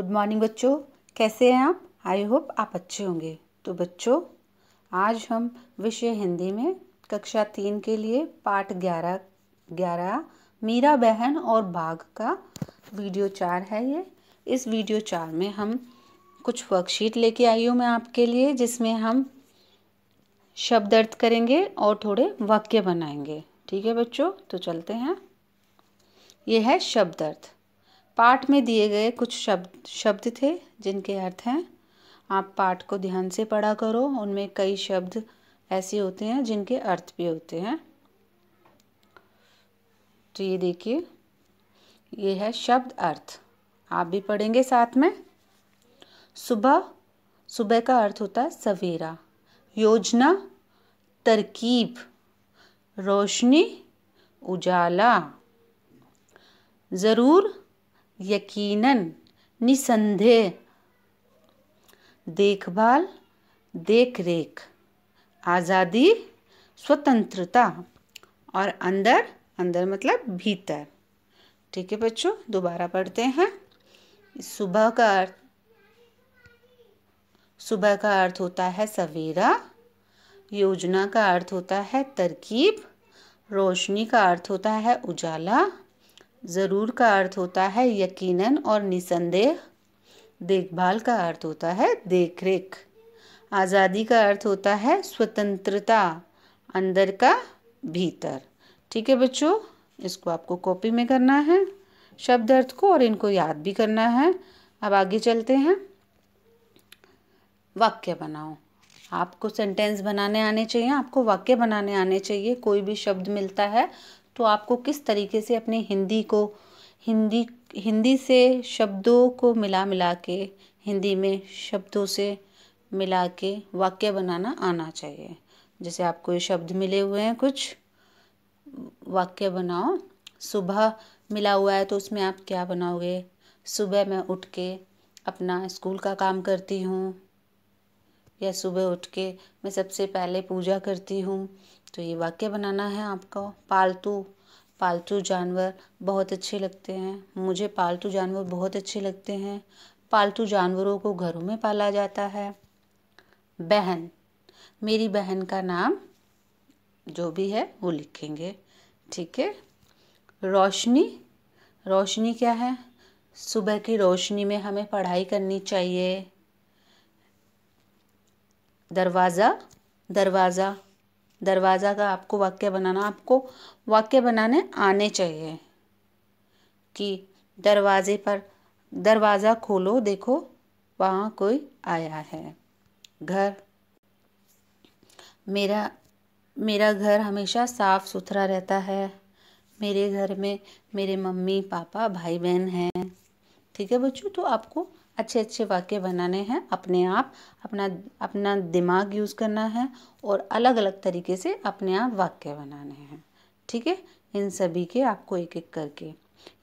good morning बच्चों कैसे हैं आप आई होप आप अच्छे होंगे तो बच्चों आज हम विषय हिंदी में कक्षा तीन के लिए पाठ ग्यारह ग्यारह मीरा बहन और बाघ का वीडियो चार है ये इस वीडियो चार में हम कुछ वर्कशीट लेके आई हूँ मैं आपके लिए जिसमें हम शब्द अर्थ करेंगे और थोड़े वाक्य बनाएंगे ठीक है बच्चों तो चलते हैं ये है शब्द अर्थ पाठ में दिए गए कुछ शब्द शब्द थे जिनके अर्थ हैं आप पाठ को ध्यान से पढ़ा करो उनमें कई शब्द ऐसे होते हैं जिनके अर्थ भी होते हैं तो ये देखिए ये है शब्द अर्थ आप भी पढ़ेंगे साथ में सुबह सुबह का अर्थ होता है सवेरा योजना तरकीब रोशनी उजाला ज़रूर यकीनन निसंदेह देखभाल देख रेख आज़ादी स्वतंत्रता और अंदर अंदर मतलब भीतर ठीक है बच्चों दोबारा पढ़ते हैं सुबह का अर्थ सुबह का अर्थ होता है सवेरा योजना का अर्थ होता है तरकीब रोशनी का अर्थ होता है उजाला ज़रूर का अर्थ होता है यकीनन और निसंदेह देखभाल का अर्थ होता है देखरेख आज़ादी का अर्थ होता है स्वतंत्रता अंदर का भीतर ठीक है बच्चों इसको आपको कॉपी में करना है शब्द अर्थ को और इनको याद भी करना है अब आगे चलते हैं वाक्य बनाओ आपको सेंटेंस बनाने आने चाहिए आपको वाक्य बनाने आने चाहिए कोई भी शब्द मिलता है तो आपको किस तरीके से अपने हिंदी को हिंदी हिंदी से शब्दों को मिला मिला के हिंदी में शब्दों से मिला के वाक्य बनाना आना चाहिए जैसे आपको ये शब्द मिले हुए हैं कुछ वाक्य बनाओ सुबह मिला हुआ है तो उसमें आप क्या बनाओगे सुबह मैं उठ के अपना स्कूल का काम करती हूँ या सुबह उठ के मैं सबसे पहले पूजा करती हूँ तो ये वाक्य बनाना है आपको पालतू पालतू जानवर बहुत अच्छे लगते हैं मुझे पालतू जानवर बहुत अच्छे लगते हैं पालतू जानवरों को घरों में पाला जाता है बहन मेरी बहन का नाम जो भी है वो लिखेंगे ठीक है रोशनी रोशनी क्या है सुबह की रोशनी में हमें पढ़ाई करनी चाहिए दरवाज़ा दरवाज़ा दरवाज़ा का आपको वाक्य बनाना आपको वाक्य बनाने आने चाहिए कि दरवाज़े पर दरवाज़ा खोलो देखो वहाँ कोई आया है घर मेरा मेरा घर हमेशा साफ़ सुथरा रहता है मेरे घर में मेरे मम्मी पापा भाई बहन हैं ठीक है बच्चों तो आपको अच्छे अच्छे वाक्य बनाने हैं अपने आप अपना अपना दिमाग यूज़ करना है और अलग अलग तरीके से अपने आप वाक्य बनाने हैं ठीक है इन सभी के आपको एक एक करके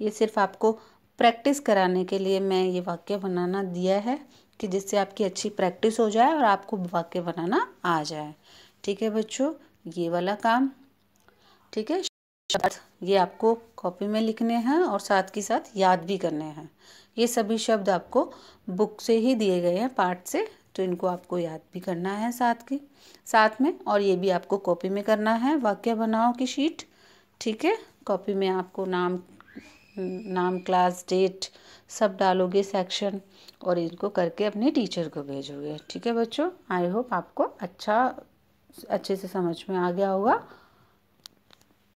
ये सिर्फ आपको प्रैक्टिस कराने के लिए मैं ये वाक्य बनाना दिया है कि जिससे आपकी अच्छी प्रैक्टिस हो जाए और आपको वाक्य बनाना आ जाए ठीक है बच्चों ये वाला काम ठीक है शब्द ये आपको कॉपी में लिखने हैं और साथ के साथ याद भी करने हैं ये सभी शब्द आपको बुक से ही दिए गए हैं पार्ट से तो इनको आपको याद भी करना है साथ की साथ में और ये भी आपको कॉपी में करना है वाक्य बनाओ की शीट ठीक है कॉपी में आपको नाम नाम क्लास डेट सब डालोगे सेक्शन और इनको करके अपने टीचर को भेजोगे ठीक है बच्चों आई होप आपको अच्छा अच्छे से समझ में आ गया होगा